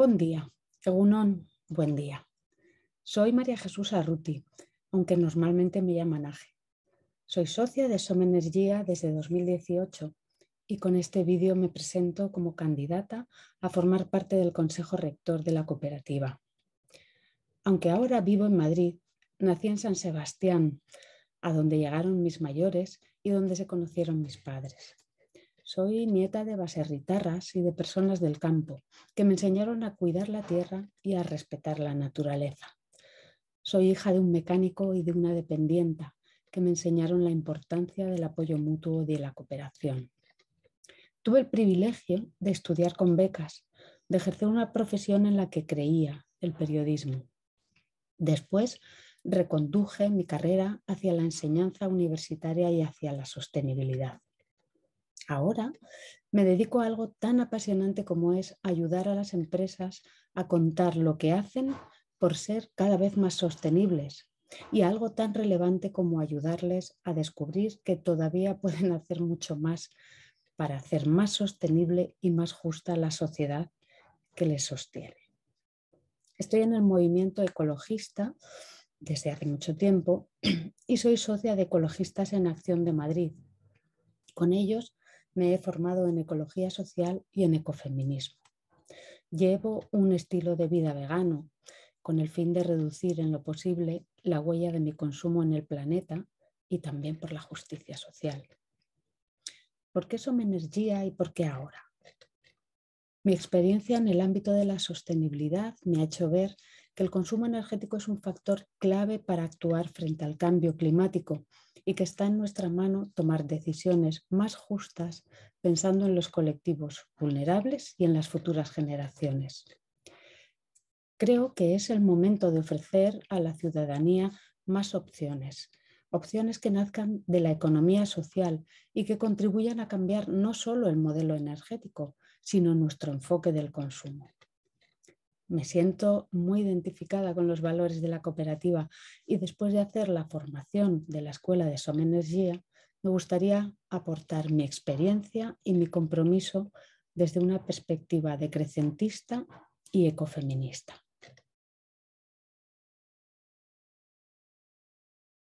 Buen día, Egunon, buen día. Soy María Jesús Arruti, aunque normalmente me llaman Aje. Soy socia de Som desde 2018 y con este vídeo me presento como candidata a formar parte del Consejo Rector de la cooperativa. Aunque ahora vivo en Madrid, nací en San Sebastián, a donde llegaron mis mayores y donde se conocieron mis padres. Soy nieta de baserritarras y de personas del campo que me enseñaron a cuidar la tierra y a respetar la naturaleza. Soy hija de un mecánico y de una dependienta que me enseñaron la importancia del apoyo mutuo y de la cooperación. Tuve el privilegio de estudiar con becas, de ejercer una profesión en la que creía, el periodismo. Después reconduje mi carrera hacia la enseñanza universitaria y hacia la sostenibilidad. Ahora me dedico a algo tan apasionante como es ayudar a las empresas a contar lo que hacen por ser cada vez más sostenibles y algo tan relevante como ayudarles a descubrir que todavía pueden hacer mucho más para hacer más sostenible y más justa la sociedad que les sostiene. Estoy en el movimiento ecologista desde hace mucho tiempo y soy socia de Ecologistas en Acción de Madrid. Con ellos me he formado en ecología social y en ecofeminismo. Llevo un estilo de vida vegano con el fin de reducir en lo posible la huella de mi consumo en el planeta y también por la justicia social. ¿Por qué soy Energía y por qué ahora? Mi experiencia en el ámbito de la sostenibilidad me ha hecho ver que el consumo energético es un factor clave para actuar frente al cambio climático y que está en nuestra mano tomar decisiones más justas pensando en los colectivos vulnerables y en las futuras generaciones. Creo que es el momento de ofrecer a la ciudadanía más opciones, opciones que nazcan de la economía social y que contribuyan a cambiar no solo el modelo energético, sino nuestro enfoque del consumo me siento muy identificada con los valores de la cooperativa y después de hacer la formación de la Escuela de Somenergía, me gustaría aportar mi experiencia y mi compromiso desde una perspectiva decrecentista y ecofeminista.